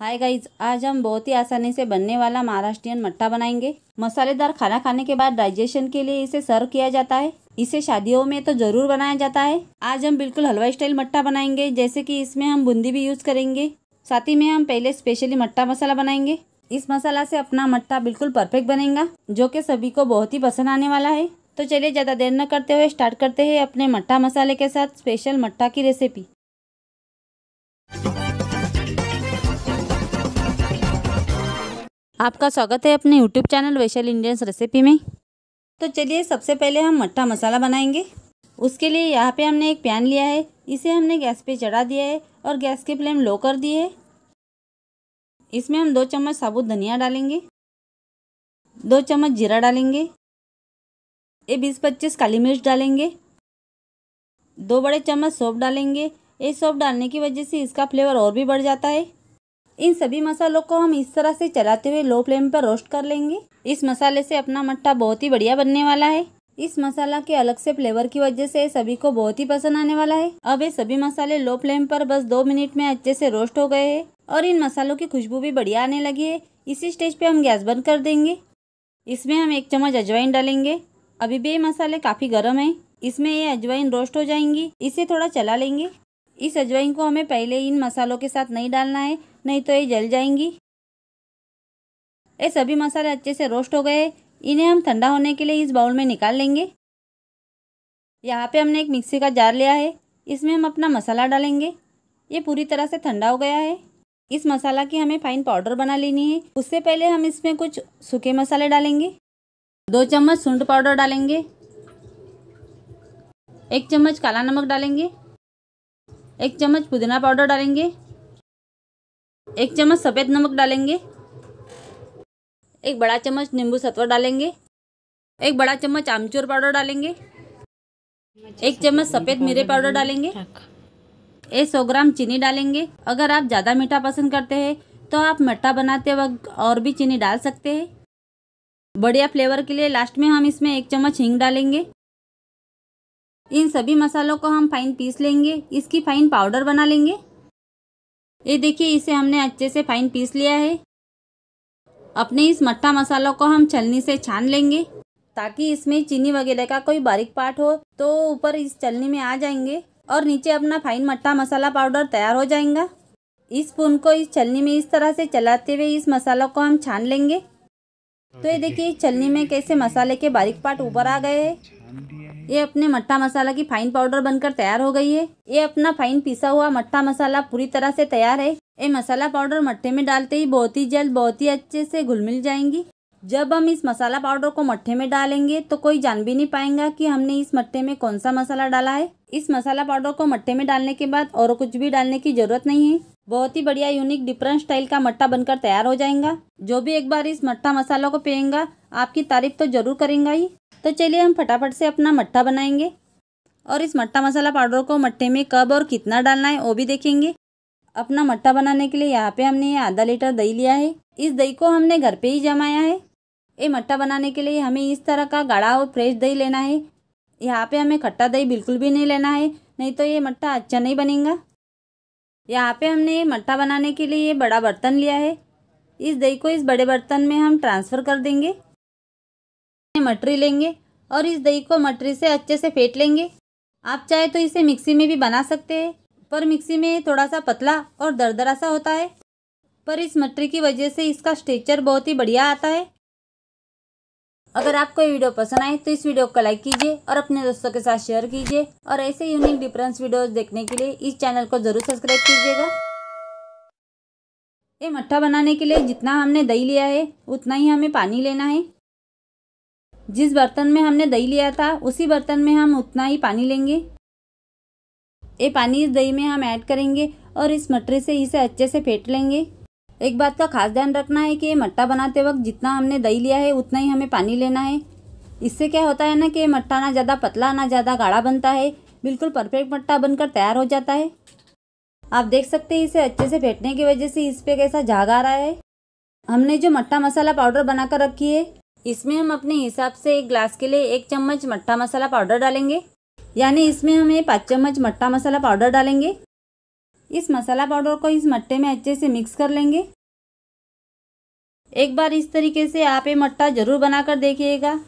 hi guys आज हम बहुत ही आसानी से बनने वाला महाराष्ट्रियन मट्टा बनाएंगे मसालेदार खाना खाने के बाद डाइजेशन के लिए इसे सर्व किया जाता है इसे शादियों में तो ज़रूर बनाया जाता है आज हम बिल्कुल हलवा स्टाइल मट्टा बनाएंगे जैसे कि इसमें हम बूंदी भी यूज़ करेंगे साथ ही में हम पहले स्पेशली मट्टा मसाला बनाएंगे इस मसाला से अपना मट्टा बिल्कुल परफेक्ट बनेगा जो की सभी को बहुत ही पसंद आने वाला है तो चलिए ज़्यादा देर न करते हुए स्टार्ट करते हैं अपने मट्टा मसाले के साथ स्पेशल मट्टा की रेसिपी आपका स्वागत है अपने यूट्यूब चैनल वैशल इंडियंस रेसिपी में तो चलिए सबसे पहले हम मट्ठा मसाला बनाएंगे उसके लिए यहाँ पे हमने एक पैन लिया है इसे हमने गैस पे चढ़ा दिया है और गैस की फ्लेम लो कर दी है इसमें हम दो चम्मच साबुत धनिया डालेंगे दो चम्मच जीरा डालेंगे ये बीस पच्चीस काली मिर्च डालेंगे दो बड़े चम्मच सौंप डालेंगे ये सौंप डालने की वजह से इसका फ्लेवर और भी बढ़ जाता है इन सभी मसालों को हम इस तरह से चलाते हुए लो फ्लेम पर रोस्ट कर लेंगे इस मसाले से अपना मट्ठा बहुत ही बढ़िया बनने वाला है इस मसाला के अलग से फ्लेवर की वजह से सभी को बहुत ही पसंद आने वाला है अब ये सभी मसाले लो फ्लेम पर बस दो मिनट में अच्छे से रोस्ट हो गए हैं और इन मसालों की खुशबू भी बढ़िया आने लगी है इसी स्टेज पे हम गैस बंद कर देंगे इसमें हम एक चम्मच अजवाइन डालेंगे अभी भी ये मसाले काफ़ी गर्म है इसमें ये अजवाइन रोस्ट हो जाएंगी इसे थोड़ा चला लेंगे इस अजवाइन को हमें पहले इन मसालों के साथ नहीं डालना है नहीं तो ये जल जाएंगी ये सभी मसाले अच्छे से रोस्ट हो गए इन्हें हम ठंडा होने के लिए इस बाउल में निकाल लेंगे यहाँ पे हमने एक मिक्सी का जार लिया है इसमें हम अपना मसाला डालेंगे ये पूरी तरह से ठंडा हो गया है इस मसाला की हमें फाइन पाउडर बना लेनी है उससे पहले हम इसमें कुछ सूखे मसाले डालेंगे दो चम्मच सूंड पाउडर डालेंगे एक चम्मच काला नमक डालेंगे एक चम्मच पुदीना पाउडर डालेंगे एक चम्मच सफ़ेद नमक डालेंगे एक बड़ा चम्मच नींबू सत्वर डालेंगे एक बड़ा चम्मच आमचूर पाउडर डालेंगे एक चम्मच सफ़ेद मिरे पाउडर डालेंगे एक सौ ग्राम चीनी डालेंगे अगर आप ज़्यादा मीठा पसंद करते हैं तो आप मट्टा बनाते वक्त और भी चीनी डाल सकते हैं बढ़िया फ्लेवर के लिए लास्ट में हम इसमें एक चम्मच हींग डालेंगे इन सभी मसालों को हम फाइन पीस लेंगे इसकी फाइन पाउडर बना लेंगे ये देखिए इसे हमने अच्छे से फाइन पीस लिया है अपने इस मट्टा मसालों को हम छलनी से छान लेंगे ताकि इसमें चीनी वगैरह का कोई बारीक पार्ट हो तो ऊपर इस छलनी में आ जाएंगे और नीचे अपना फाइन मट्टा मसाला पाउडर तैयार हो जाएगा इस स्पून को इस छलनी में इस तरह से चलाते हुए इस मसालों को हम छान लेंगे तो ये हाँ, देखिए इस छलनी में कैसे मसाले के बारीक पार्ट ऊपर आ गए हैं ये अपने मट्टा मसाला की फाइन पाउडर बनकर तैयार हो गई है ये अपना फाइन पिसा हुआ मट्टा मसाला पूरी तरह से तैयार है ये मसाला पाउडर मट्ठे में डालते ही बहुत ही जल्द बहुत ही अच्छे से घुल मिल जाएंगी जब हम इस मसाला पाउडर को मट्ठे में डालेंगे तो कोई जान भी नहीं पाएगा कि हमने इस मट्ठे में कौन सा मसाला डाला है इस मसाला पाउडर को मट्ठे में डालने के बाद और कुछ भी डालने की जरूरत नहीं है बहुत ही बढ़िया यूनिक डिफरेंट स्टाइल का मट्टा बनकर तैयार हो जाएगा जो भी एक बार इस मट्ठा मसाला को पिएगा आपकी तारीफ तो जरूर करेंगे ही तो चलिए हम फटाफट से अपना मट्ठा बनाएंगे और इस मट्ठा मसाला पाउडर को मट्ठे में कब और कितना डालना है वो भी देखेंगे अपना मट्ठा बनाने के लिए यहाँ पे हमने ये आधा लीटर दही लिया है इस दही को हमने घर पे ही जमाया है ये मट्ठा बनाने के लिए हमें इस तरह का गाढ़ा और फ्रेश दही लेना है यहाँ पे हमें खट्टा दही बिल्कुल भी नहीं लेना है नहीं तो ये मट्ठा अच्छा नहीं बनेगा यहाँ पे हमने मट्ठा बनाने के लिए ये बड़ा बर्तन लिया है इस दही को इस बड़े बर्तन में हम ट्रांसफ़र कर देंगे मटरी लेंगे और इस दही को मटरी से अच्छे से फेंट लेंगे आप चाहे तो इसे मिक्सी में भी बना सकते हैं पर मिक्सी में थोड़ा सा पतला और दरदरा सा होता है पर इस मटरी की वजह से इसका स्ट्रेचर बहुत ही बढ़िया आता है अगर आपको ये वीडियो पसंद आए तो इस वीडियो को लाइक कीजिए और अपने दोस्तों के साथ शेयर कीजिए और ऐसे यूनिक डिफरेंस वीडियोस देखने के लिए इस चैनल को ज़रूर सब्सक्राइब कीजिएगा ये मट्ठा बनाने के लिए जितना हमने दही लिया है उतना ही हमें पानी लेना है जिस बर्तन में हमने दही लिया था उसी बर्तन में हम उतना ही पानी लेंगे ये पानी इस दही में हम ऐड करेंगे और इस मटरे से इसे अच्छे से फेंट लेंगे एक बात का खास ध्यान रखना है कि ये मट्टा बनाते वक्त जितना हमने दही लिया है उतना ही हमें पानी लेना है इससे क्या होता है ना कि मट्टा ना ज़्यादा पतला ना ज़्यादा गाढ़ा बनता है बिल्कुल परफेक्ट मट्टा बनकर तैयार हो जाता है आप देख सकते हैं इसे अच्छे से फेंटने की वजह से इस पर कैसा झाग आ रहा है हमने जो मट्टा मसाला पाउडर बनाकर रखी है इसमें हम अपने हिसाब से एक ग्लास के लिए एक चम्मच मट्ठा मसाला पाउडर डालेंगे यानी इसमें हम ये पाँच चम्मच मट्ठा मसाला पाउडर डालेंगे इस मसाला पाउडर को इस मट्टे में अच्छे से मिक्स कर लेंगे एक बार इस तरीके से आप ये मट्टा ज़रूर बनाकर देखिएगा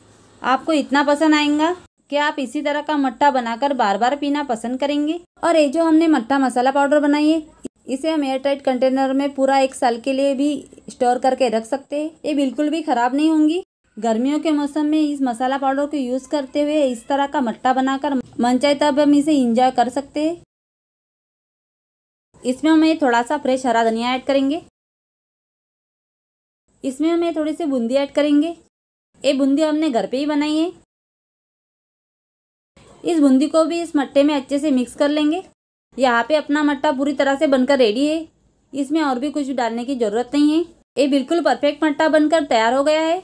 आपको इतना पसंद आएगा कि आप इसी तरह का मट्टा बनाकर बार बार पीना पसंद करेंगे और ये जो हमने मट्टा मसाला पाउडर बनाई है इसे हम एयर टाइट कंटेनर में पूरा एक साल के लिए भी स्टोर करके रख सकते हैं ये बिल्कुल भी ख़राब नहीं होंगी गर्मियों के मौसम में इस मसाला पाउडर को यूज़ करते हुए इस तरह का मट्टा बनाकर मन चाहे तब हम इसे इंजॉय कर सकते हैं इसमें हमें थोड़ा सा फ्रेश हरा धनिया ऐड करेंगे इसमें हमें थोड़ी सी बूंदी ऐड करेंगे ये बूंदी हमने घर पे ही बनाई है इस बूंदी को भी इस मट्टे में अच्छे से मिक्स कर लेंगे यहाँ पे अपना मट्टा पूरी तरह से बनकर रेडी है इसमें और भी कुछ डालने की ज़रूरत नहीं है ये बिल्कुल परफेक्ट मट्टा बनकर तैयार हो गया है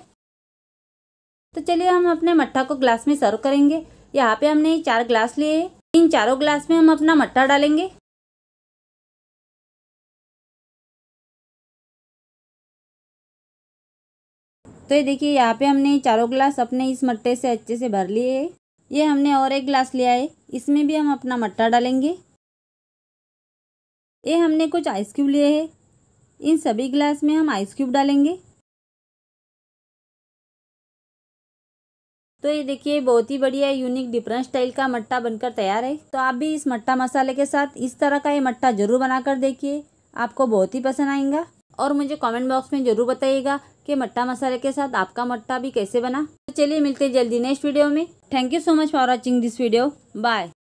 तो चलिए हम अपने मट्ठा को ग्लास में सर्व करेंगे यहाँ पे हमने चार ग्लास लिए इन चारों ग्लास में हम अपना मट्ठा डालेंगे तो ये देखिए यहाँ पे हमने चारों ग्लास अपने इस मट्टे से अच्छे से भर लिए है ये हमने और एक ग्लास लिया है इसमें भी हम अपना मट्टा डालेंगे ये हमने कुछ आइस क्यूब लिए है इन सभी ग्लास में हम आइस क्यूब डालेंगे तो ये देखिए बहुत ही बढ़िया यूनिक डिफरेंट स्टाइल का मट्टा बनकर तैयार है तो आप भी इस मट्टा मसाले के साथ इस तरह का ये मट्टा ज़रूर बनाकर देखिए आपको बहुत ही पसंद आएगा और मुझे कमेंट बॉक्स में ज़रूर बताइएगा कि मट्टा मसाले के साथ आपका मट्टा भी कैसे बना तो चलिए मिलते जल्दी नेक्स्ट वीडियो में thank you so much for watching this video bye